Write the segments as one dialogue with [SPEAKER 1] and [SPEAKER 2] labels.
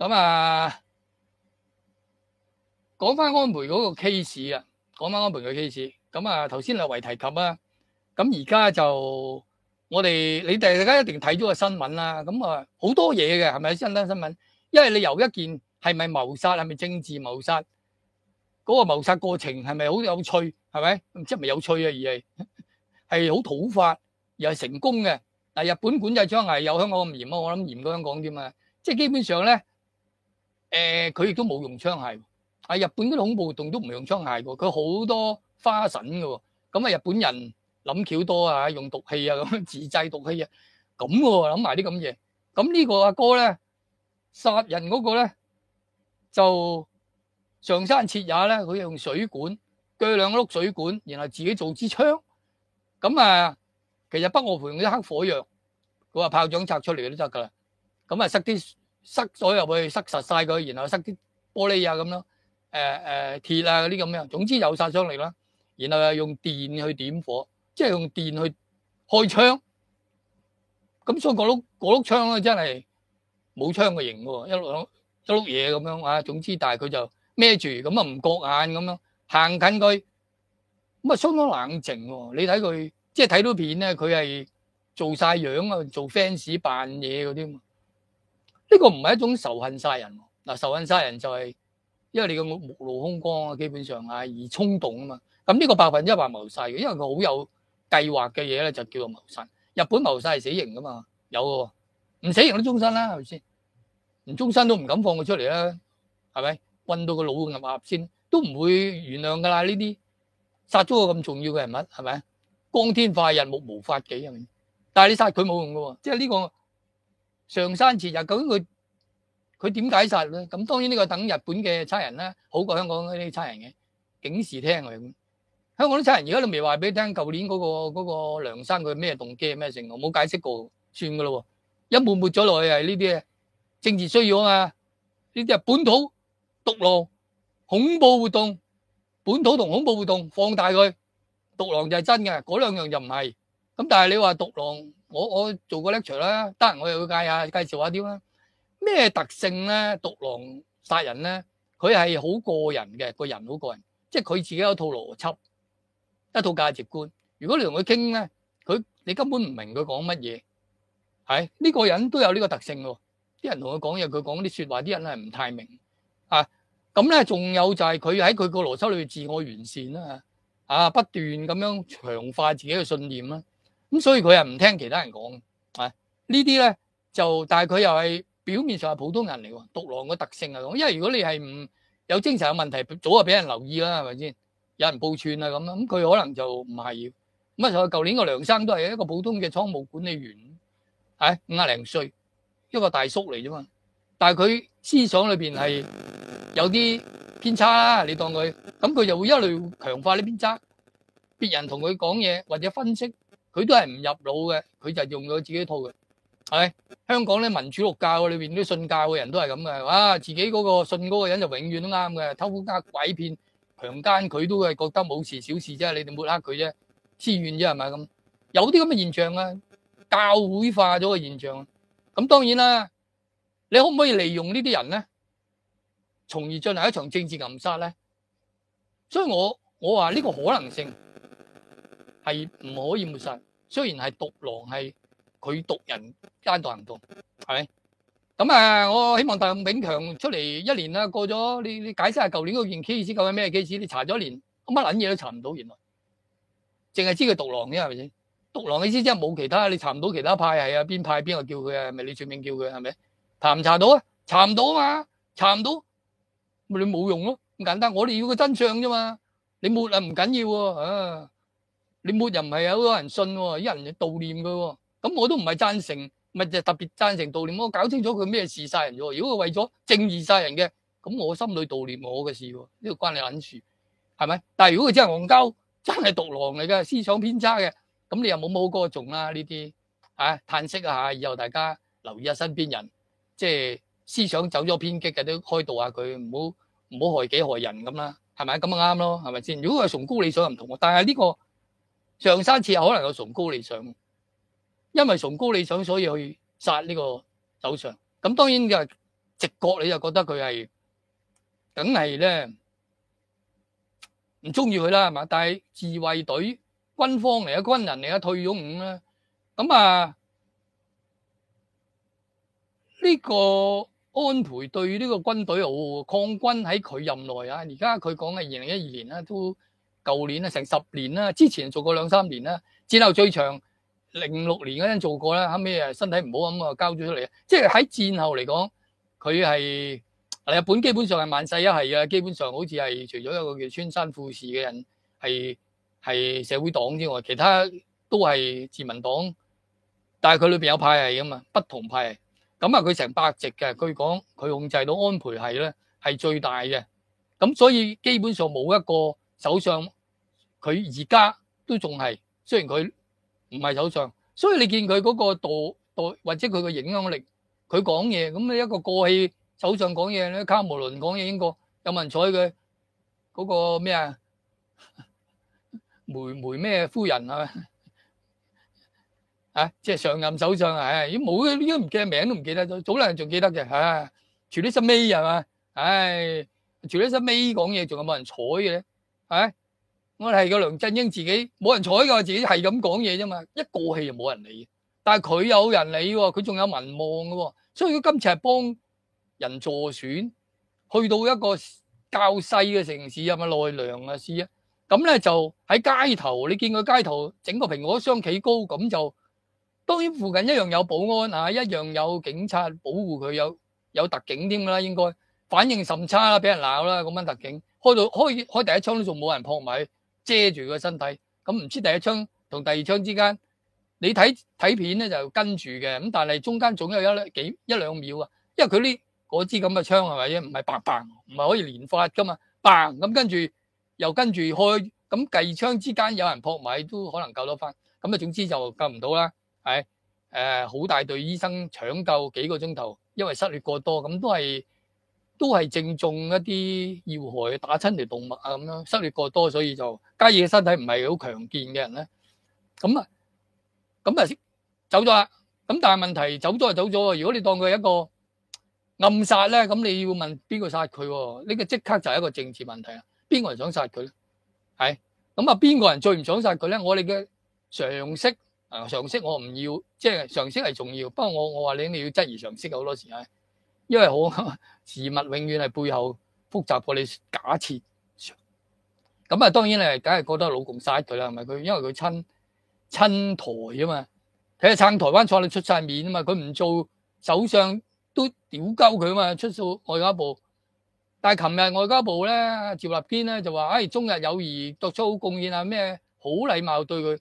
[SPEAKER 1] 咁啊，讲翻安倍嗰个 case 啊，讲翻安倍嘅 case。咁啊，头先略微提及啊。咁而家就我哋你大家一定睇咗个新闻啦。咁啊，好多嘢嘅系咪？新单新闻，因为你由一件系咪谋杀，系咪政治谋杀？嗰个谋杀过程系咪好有趣？系咪？即系咪有趣啊？而系系好土法，又系成功嘅。嗱，日本管制障碍有香港咁严啊？我谂严过香港添啊。即系基本上咧。誒佢亦都冇用槍械，啊日本嗰啲恐怖活動都唔用槍械嘅，佢好多花神嘅喎，咁啊日本人諗巧多啊，用毒氣啊咁自製毒氣啊，咁喎諗埋啲咁嘢，咁呢個阿哥咧殺人嗰個咧就上山切也咧，佢用水管鋸兩碌水管，然後自己做支槍，咁啊其實不我盤啲黑火藥，佢話炮仗拆出嚟都得㗎啦，咁啊塞啲。塞咗入去，塞实晒佢，然后塞啲玻璃啊咁咯，诶诶铁啊嗰啲咁样，总之有杀伤力啦。然后又用电去点火，即系用电去开枪。咁所以嗰碌果碌枪咧，真系冇枪嘅型，一碌一碌嘢咁样啊。总之，但系佢就孭住，咁啊唔觉眼咁样行近佢，咁啊相当冷静。你睇佢，即系睇到片咧，佢系做晒样啊，做 fans 扮嘢嗰啲呢个唔系一种仇恨杀人，嗱仇恨杀人就系，因为你嘅目露空光啊，基本上啊而冲动啊嘛。咁呢个百分之一百谋杀嘅，因为佢好有计划嘅嘢咧，就叫做谋杀。日本谋杀系死刑噶嘛，有嘅，唔死刑都终身啦，系咪先？唔终身都唔敢放佢出嚟啦，系咪？运到个脑入鸭先，都唔会原谅噶啦呢啲，杀咗个咁重要嘅人物，系咪？光天化日目无法纪，系咪？但系你杀佢冇用噶，即系呢个。上山前日竟佢佢點解殺咧？咁當然呢個等日本嘅差人啦，好過香港嗰啲差人嘅警示听佢。咁。香港啲差人而家都未話俾你聽，舊年嗰個嗰梁生佢咩動機咩成，冇解釋過，算噶咯喎。一抹抹咗落去係呢啲啊，政治需要啊嘛。呢啲系本土独狼恐怖活動，本土同恐怖活動放大佢独狼就係真嘅，嗰兩樣就唔係。咁但係你話獨狼，我我做過 lecture 啦，得，我又要介下介紹下啲啦。咩特性咧？獨狼殺人咧，佢係好個人嘅，個人好個人，即係佢自己有套邏輯，一套價值觀。如果你同佢傾咧，佢你根本唔明佢講乜嘢。系呢個人都有呢個特性喎。啲人同佢講嘢，佢講啲说話，啲人係唔太明啊。咁咧仲有就係佢喺佢個邏輯裏面自我完善啦，啊不斷咁樣强化自己嘅信念啦。咁所以佢又唔听其他人讲，啊呢啲咧就但系佢又系表面上系普通人嚟喎，独狼嘅特性啊，因为如果你系唔有精神有问题，早就俾人留意啦，系咪先？有人报串啊咁啦，咁佢可能就唔系咁啊。就旧年个梁生都系一个普通嘅仓务管理员，系五廿零岁，一个大叔嚟啫嘛。但系佢思想里边系有啲偏差啦，你当佢咁佢又会一路强化呢偏差，别人同佢讲嘢或者分析。佢都系唔入脑嘅，佢就用咗自己套嘅，系香港咧民主六教里边啲信教嘅人都系咁嘅，哇！自己嗰个信嗰个人就永远都啱嘅，偷呃鬼騙强奸佢都系觉得冇事小事啫，你哋抹黑佢啫，私怨啫系咪咁？有啲咁嘅现象啊，教会化咗嘅现象，咁当然啦，你可唔可以利用呢啲人咧，从而进行一场政治暗杀咧？所以我我话呢个可能性系唔可以抹杀。雖然係獨狼係佢獨人單獨行動，系咪？咁啊，我希望鄧炳強出嚟一年啦，過咗你你解釋下舊年嗰件 case 究竟咩 case？你查咗一年乜撚嘢都查唔到，原來淨係知佢獨狼啫，系咪先？獨狼意思即係冇其他，你查唔到其他派係啊？邊派邊個叫佢啊？咪你全名叫佢係咪？查唔查到啊？查唔到啊嘛？查唔到，咪你冇用咯，咁簡單。我哋要個真相啫嘛，你沒啊唔緊要啊。你冇人唔係有好多人信喎，有人就悼念佢喎，咁我都唔係贊成，咪就特別贊成悼念。我搞清楚佢咩事曬人咗。如果佢為咗正義曬人嘅，咁我心裏悼念我嘅事喎，呢個關你撚事係咪？但係如果佢真係戇鳩，真係毒狼嚟嘅，思想偏差嘅，咁你又冇冇歌頌啦？呢啲啊，嘆息一下，以後大家留意下身邊人，即係思想走咗偏激嘅，都開導下佢，唔好唔好害己害人咁啦，係咪？咁啊啱咯，係咪先？如果佢崇高理想唔同，但係呢個。上山次可能有崇高理想，因為崇高理想，所以去殺呢個首相。咁當然嘅直覺你就覺得佢係梗係咧唔中意佢啦，系嘛？但係自衛隊軍方嚟嘅軍人嚟嘅退咗伍啦，咁啊呢個安倍對呢個軍隊好，抗軍喺佢任內啊，而家佢講嘅二零一二年啦，都。舊年啊，成十年啦，之前做過兩三年啦，戰後最長零六年嗰陣做過啦，後尾啊身體唔好咁啊交咗出嚟。即係喺戰後嚟講，佢係日本基本上係萬世一系嘅，基本上好似係除咗一個叫川山富士嘅人係係社會黨之外，其他都係自民黨。但係佢裏邊有派係噶嘛，不同派。咁啊佢成百席嘅，佢講佢控制到安培系咧係最大嘅。咁所以基本上冇一個。首相佢而家都仲系，虽然佢唔系首相，所以你见佢嗰个度度或者佢嘅影响力，佢讲嘢咁你一个过气首相讲嘢咧，卡梅伦讲嘢，英国有冇人睬佢？嗰个咩啊 梅梅咩夫人系咪 啊？即系上任首相系，冇都唔记得名都唔记得咗，早两日仲记得嘅，唉，除咗 May 系嘛，唉，除咗 May 讲嘢，仲有冇人睬嘅？系，我系个梁振英自己，冇人睬噶，自己系咁讲嘢啫嘛，一过气就冇人理。但系佢有人理喎，佢仲有民望噶喎，所以佢今次系帮人助选，去到一个较细嘅城市，系咪内良啊？是啊，咁咧就喺街头，你见佢街头整个苹果箱企高，咁就当然附近一样有保安啊，一样有警察保护佢，有有特警添啦，应该反应甚差啦，俾人闹啦，咁样特警。开到开开第一枪都仲冇人扑埋，遮住个身体。咁唔知第一枪同第二枪之间，你睇睇片咧就跟住嘅。咁但系中间总有一两几一两秒啊，因为佢呢嗰支咁嘅枪系咪啫？唔系白棒，唔系可以连发噶嘛？棒咁跟住又跟住开，咁第二枪之间有人扑埋都可能救得翻。咁啊，总之就救唔到啦。系诶，好大队医生抢救几个钟头，因为失血过多，咁都系。都系正中一啲要害，打親嚟動物啊咁樣，失血過多，所以就加嘢身體唔係好強健嘅人咧。咁啊，咁啊走咗啦。咁但係問題走咗就走咗喎。如果你當佢係一個暗殺咧，咁你要問邊個殺佢？呢個即刻就係一個政治問題啊。邊個人想殺佢？係咁啊？邊個人最唔想殺佢咧？我哋嘅常識啊，常識我唔要，即係常識係重要。不過我我話你你要質疑常識好多時啊。因為我事物永遠係背後複雜過你假設，咁啊當然你梗係覺得老公嘥佢啦，係咪佢因為佢親親台啊嘛？睇下撐台灣坐你出晒面啊嘛，佢唔做首相都屌鳩佢啊嘛，出數外交部。但係琴日外交部咧，趙立堅咧就話：，唉，中日友誼作出好貢獻啊，咩好禮貌對佢，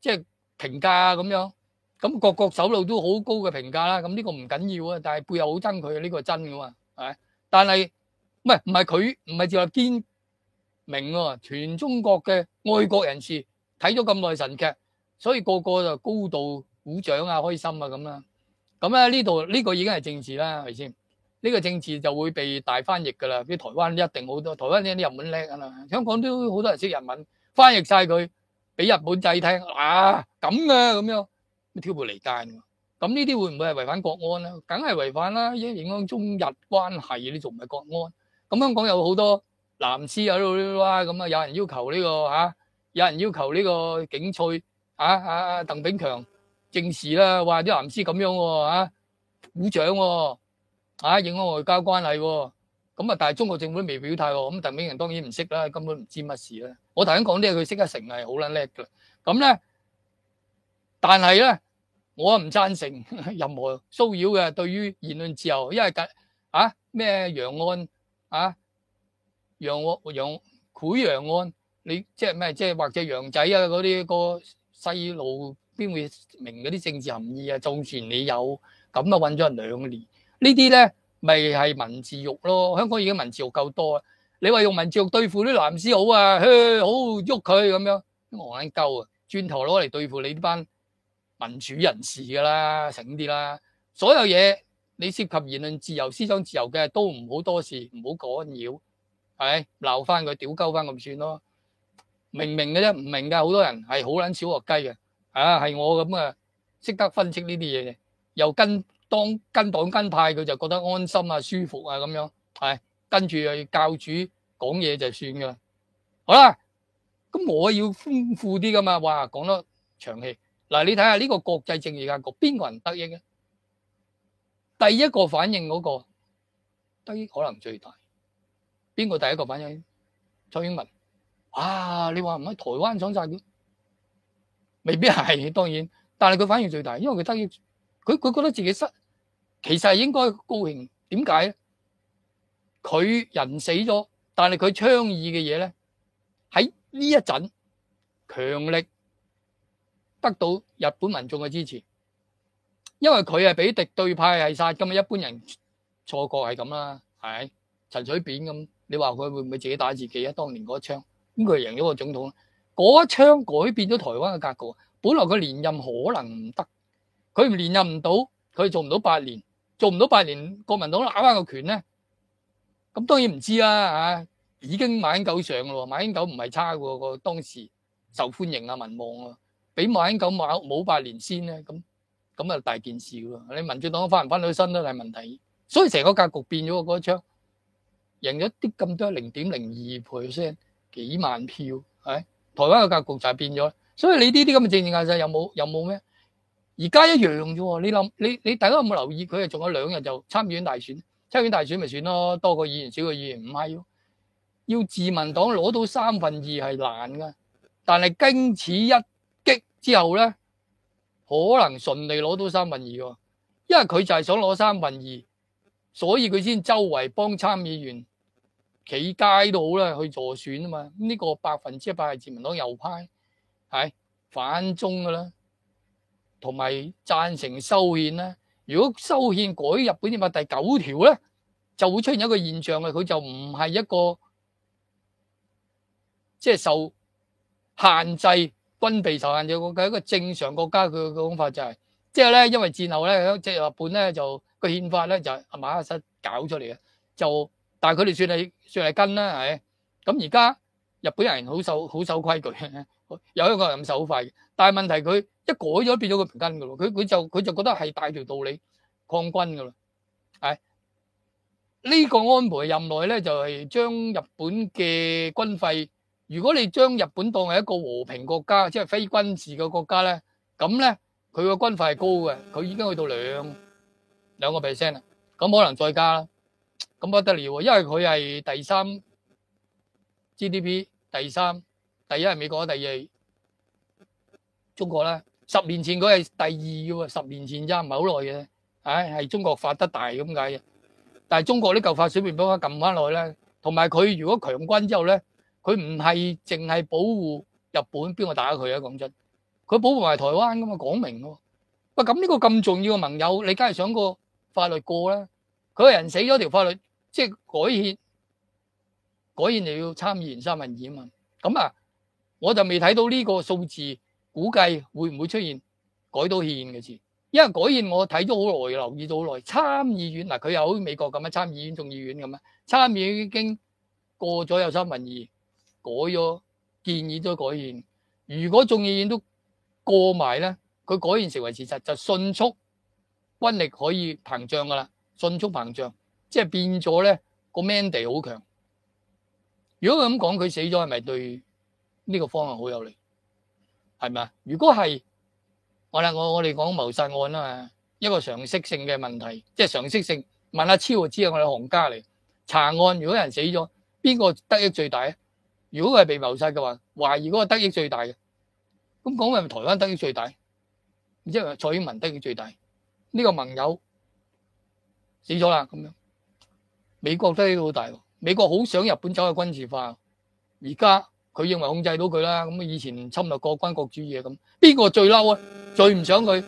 [SPEAKER 1] 即係評價啊咁樣。咁各國首腦都好高嘅評價啦，咁呢個唔緊要啊，但係背後好憎佢啊，呢個真噶嘛，係。但係唔係唔係佢唔係就話堅明喎，全中國嘅外國人士睇咗咁耐神劇，所以個個就高度鼓掌啊，開心啊咁啦。咁咧呢度呢個已經係政治啦，係咪先？呢個政治就會被大翻譯噶啦，啲台灣一定好多，台灣啲日文叻啊啦，香港都好多人識日文，翻譯晒佢俾日本仔聽啊咁啊咁樣。挑撥離间。咁呢啲會唔會係違反國安咧？梗係違反啦，因為影響中日關係，你仲唔係國安？咁香港有好多藍絲喺度啦，咁啊有人要求呢個嚇，有人要求呢個警翠啊啊鄧炳強正視啦，話啲藍絲咁樣喎鼓掌喎影響外交關係喎。咁啊，但係中國政府都未表態喎。咁鄧炳強當然唔識啦，根本唔知乜事啦。我頭先講啲嘢，佢識得成系好撚叻㗎。咁咧。但係咧，我唔贊成 任何騷擾嘅。對於言論自由，因為啊咩楊案啊，楊我楊許案，你即係咩即係或者楊仔啊嗰啲個細路邊會明嗰啲政治含義啊？就算你有咁都揾咗人兩年呢啲咧，咪係文字獄咯？香港已經文字獄夠多啦。你話用文字獄對付啲男司好啊，去好喐佢咁樣都戇撚啊！轉頭攞嚟對付你呢班。民主人士噶啦，醒啲啦！所有嘢你涉及言论自由、思想自由嘅，都唔好多事，唔好干扰，系闹翻佢，屌鸠翻咁算咯。明唔明嘅啫？唔明噶，好多人系好捻小学鸡嘅，啊系我咁啊识得分析呢啲嘢，又跟当跟党跟派，佢就觉得安心啊舒服啊咁样，系跟住教主讲嘢就算噶。好啦，咁我要丰富啲噶嘛，哇，讲得长气。嗱，你睇下呢個國際政治格局，邊個人得益啊？第一個反應嗰個得益可能最大。邊個第一個反應？蔡英文。哇，你話唔喺台灣搶曬未必係 當然。但係佢反應最大，因為佢得益，佢佢覺得自己失，其實系應該高興。點解咧？佢人死咗，但係佢倡議嘅嘢咧，喺呢一陣強力。得到日本民眾嘅支持，因為佢係俾敵對派係杀，咁啊一般人錯覺係咁啦，係陳水扁咁，你話佢會唔會自己打自己啊？當年嗰一槍，咁佢贏咗個總統，嗰一槍改變咗台灣嘅格局。本來佢連任可能唔得，佢唔連任唔到，佢做唔到八年，做唔到八年，國民黨攞翻個權咧，咁當然唔知啦嚇。已經馬英九上咯喎，馬英九唔係差个當時受歡迎啊民望啊。俾萬九萬冇百年先咧，咁咁啊大件事喎！你民主黨翻唔翻到身都係問題，所以成個格局變咗。嗰一槍贏咗啲咁多零點零二 percent 幾萬票，係台灣嘅格局就係變咗。所以你呢啲咁嘅政治架勢有冇有冇咩？而家一樣啫喎！你諗你你大家有冇留意？佢啊仲有兩日就參院大選，參院大選咪選咯，多個議員少個議員唔係要要自民黨攞到三分二係難噶，但係經此一之後咧，可能順利攞到三分二喎，因為佢就係想攞三分二，所以佢先周圍幫參議員企街都好啦，去助選啊嘛。呢個百分之一百係自民黨右派，係反中噶啦，同埋贊成修憲咧。如果修憲改日本呢個第九條咧，就會出現一個現象啊，佢就唔係一個即係受限制。軍備受限，就我計一個正常國家佢嘅講法就係，即係咧，因為戰後咧，即係日本咧，就個憲法咧就係馬克西搞出嚟嘅，就但係佢哋算係算係跟啦，誒咁而家日本人好守好守規矩，有一個咁守 法嘅，但係問題佢一改咗變咗個根跟噶咯，佢佢就佢就覺得係帶條道理抗軍噶啦，誒呢個安排任內咧就係將日本嘅軍費。如果你将日本当系一个和平国家，即系非军事嘅国家咧，咁咧佢個军费系高嘅，佢已经去到两两个 percent 啦，咁可能再加，啦，咁不得了，因为佢系第三 GDP 第三，第一系美国，第二系中国啦。十年前佢系第二嘅，十年前咋唔系好耐嘅，唉，系中国发得大咁解嘅，但系中国啲旧法水平幫佢揿翻落去咧，同埋佢如果强军之后咧。佢唔系净系保护日本，边个打佢啊？讲真，佢保护埋台湾噶嘛？讲明咯。喂，咁呢个咁重要嘅盟友，你梗系想個法律过啦。佢个人死咗条法律，即系改宪，改憲就要参议院三分二嘛？咁啊，我就未睇到呢个数字，估计会唔会出现改到宪嘅字？因为改憲我睇咗好耐，留意咗好耐。参议院嗱，佢又好美国咁啊，参议院、众议院咁啊，参议院已经过咗有三分二。改咗建议都改現。如果众议院都过埋咧，佢改現成为事实，就迅速军力可以膨胀噶啦，迅速膨胀，即系变咗咧个 mandy 好强。如果佢咁讲，佢死咗系咪对呢个方案好有利？系咪啊？如果系，我啦，我我哋讲谋杀案啊嘛，一个常识性嘅问题，即系常识性。问阿超就知啊，我哋行家嚟查案。如果人死咗，边个得益最大啊？如果係被謀殺嘅話，懷疑嗰個得益最大嘅。咁講係台灣得益最大，然之後蔡英文得益最大。呢個盟友死咗啦，咁樣美國得益好大。美國好想日本走去軍事化，而家佢認為控制到佢啦。咁以前侵略過軍國主義咁邊個最嬲啊？最唔想佢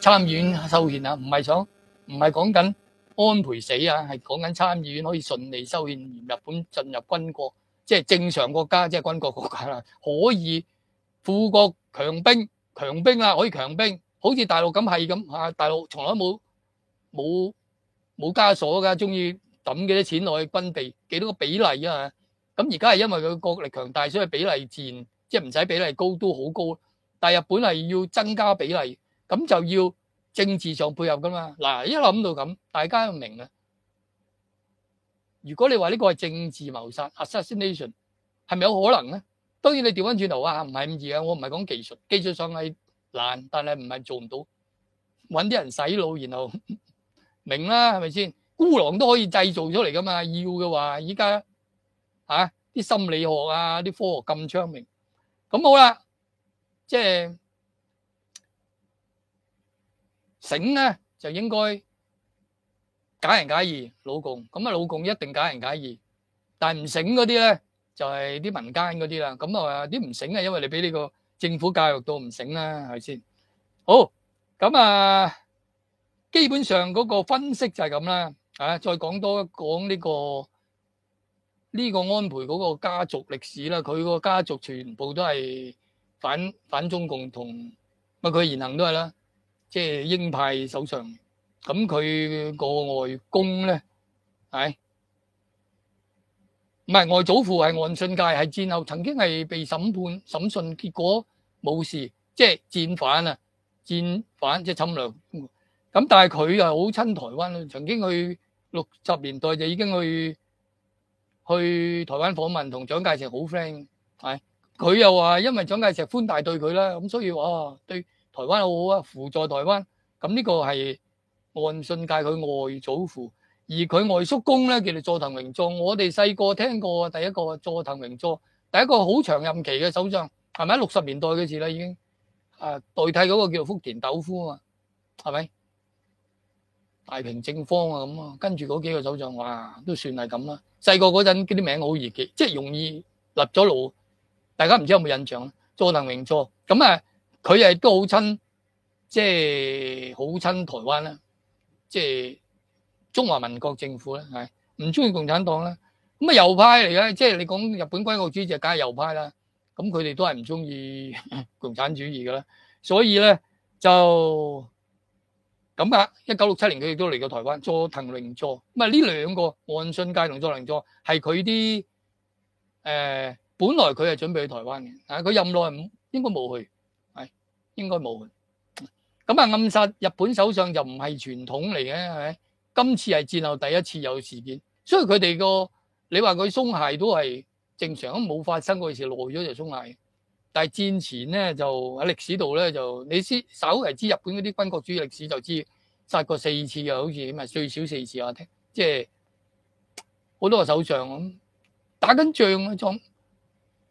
[SPEAKER 1] 參院修憲啊？唔係想，唔係講緊安倍死啊，係講緊參院可以順利修憲，日本進入軍國。即係正常國家，即係軍國國家啦，可以富國強兵，強兵啦，可以強兵，好似大陸咁係咁啊！大陸從來都冇冇冇枷鎖㗎，中意抌幾多錢落去軍備，幾多個比例啊？咁而家係因為佢國力強大，所以比例戰即係唔使比例高都好高。但係日本係要增加比例，咁就要政治上配合㗎嘛。嗱，一諗到咁，大家要明啊。如果你話呢個係政治謀殺 a s s a s s i n a t i o n 係咪有可能咧？當然你調翻轉頭啊，唔係咁易啊！我唔係講技術，技術上係難，但係唔係做唔到。揾啲人洗腦，然後 明啦，係咪先？孤狼都可以製造出嚟噶嘛。要嘅話，依家嚇啲心理學啊，啲科學咁昌明，咁好啦，即係醒咧，就應該。假仁假义，老共咁啊！老共一定假仁假义，但系唔醒嗰啲咧，就系啲民间嗰啲啦。咁啊，啲唔醒啊，因为你俾呢个政府教育到唔醒啦，系咪先？好咁啊，基本上嗰个分析就系咁啦。啊，再讲多讲呢个呢个安培嗰个家族历史啦，佢个家族全部都系反反中共同，咪佢言行都系啦，即系鹰派首相。咁佢個外公咧，係唔係外祖父係岸信介係戰後曾經係被審判審訊，結果冇事，即係戰犯啊，戰犯即係侵略。咁但係佢又好親台灣曾經去六十年代就已經去去台灣訪問，同蒋介石好 friend 系佢又話因為蒋介石寬大對佢啦，咁所以哇對台灣好好啊，辅助台灣。咁呢個係。按信界佢外祖父，而佢外叔公咧叫做佐藤荣作。我哋细个听过第一个佐藤荣作，第一个好长任期嘅首相，系咪六十年代嘅事啦，已经啊，代替嗰个叫做福田斗夫啊，系咪？大平正芳啊，咁啊，跟住嗰几个首相，哇，都算系咁啦。细个嗰阵嗰啲名好易记，即系容易立咗路，大家唔知有冇印象？佐藤荣作咁啊，佢系都好亲，即系好亲台湾啦。即系中华民国政府咧，系唔中意共产党啦，咁啊右派嚟嘅，即系你讲日本歸国主義，梗系右派啦，咁佢哋都系唔中意 共产主义噶啦，所以咧就咁噶。一九六七年佢亦都嚟过台湾，佐藤令座。唔啊，呢两个岸信介同佐藤座，作系佢啲诶，本来佢系准备去台湾嘅，啊，佢任内应该冇去，系应该冇。咁啊，暗殺日本首相就唔係傳統嚟嘅，係咪？今次係戰後第一次有事件，所以佢哋個你話佢鬆懈都係正常，都冇發生嗰事，耐咗就鬆懈。但係戰前咧就喺歷史度咧就你先首嚟知日本嗰啲軍國主義歷史就知殺過四次嘅，好似咪最少四次啊，即係好多首相咁打緊仗嗰種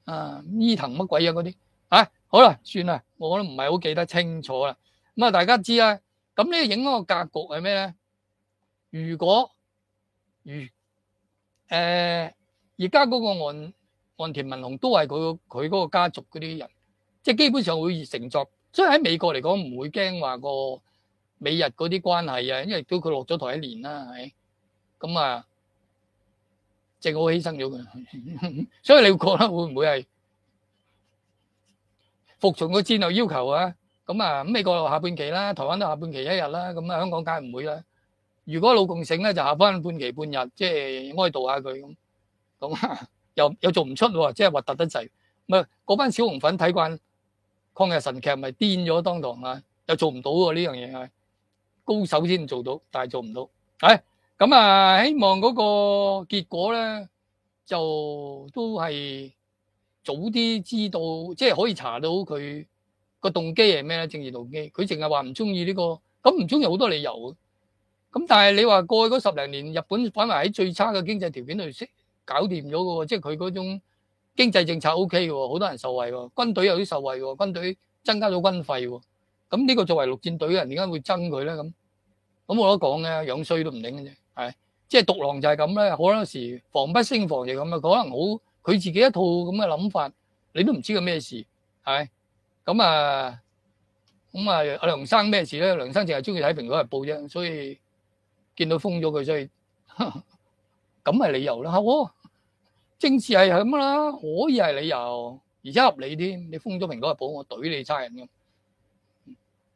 [SPEAKER 1] 啊，伊藤乜鬼啊嗰啲啊，好啦，算啦，我都唔係好記得清楚啦。咁啊！大家知啦，咁呢影嗰個格局係咩咧？如果如诶，而家嗰個岸岸田文雄都係佢佢嗰個家族嗰啲人，即系基本上會承作。所以喺美國嚟講，唔會驚話個美日嗰啲關係啊，因為都佢落咗台一年啦，系咁啊，正好犧牲咗佢。所以你覺得會唔會係服從個戰略要求啊？咁啊，咁你下半期啦，台灣都下半期一日啦，咁啊香港梗係唔會啦。如果老共醒咧，就下翻半期半日，即係哀悼下佢咁，咁 又又做唔出喎，即係核突得滯。唔嗰班小紅粉睇慣抗日神劇，咪癲咗當堂啊！又做唔到喎，呢樣嘢係高手先做到，但係做唔到。唉，咁啊，希望嗰個結果咧，就都係早啲知道，即係可以查到佢。個動機係咩咧？政治動機，佢淨係話唔中意呢個，咁唔中意好多理由咁但係你話過去嗰十零年，日本反為喺最差嘅經濟條件度搞掂咗嘅喎，即係佢嗰種經濟政策 O K 嘅喎，好多人受惠喎，軍隊有啲受惠喎，軍隊增加咗軍費喎。咁呢個作為陸戰隊嘅人，點解會憎佢咧？咁咁冇得講嘅，樣衰都唔擰嘅啫，係即係獨狼就係咁咧，好多時防不勝防就咁啊！可能好佢自己一套咁嘅諗法，你都唔知佢咩事，係。咁啊，咁啊，阿梁生咩事咧？梁生净系中意睇苹果日报啫，所以见到封咗佢，所以 咁系理由啦。好、政治系咁啦，可以系理由，而且合理添。你封咗苹果日报，我怼你差人咁，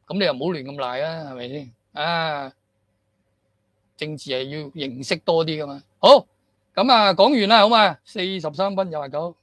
[SPEAKER 1] 咁你又唔好乱咁赖啊，系咪先？啊，政治系要认识多啲噶嘛。好，咁啊，讲完啦，好嘛，四十三分廿九。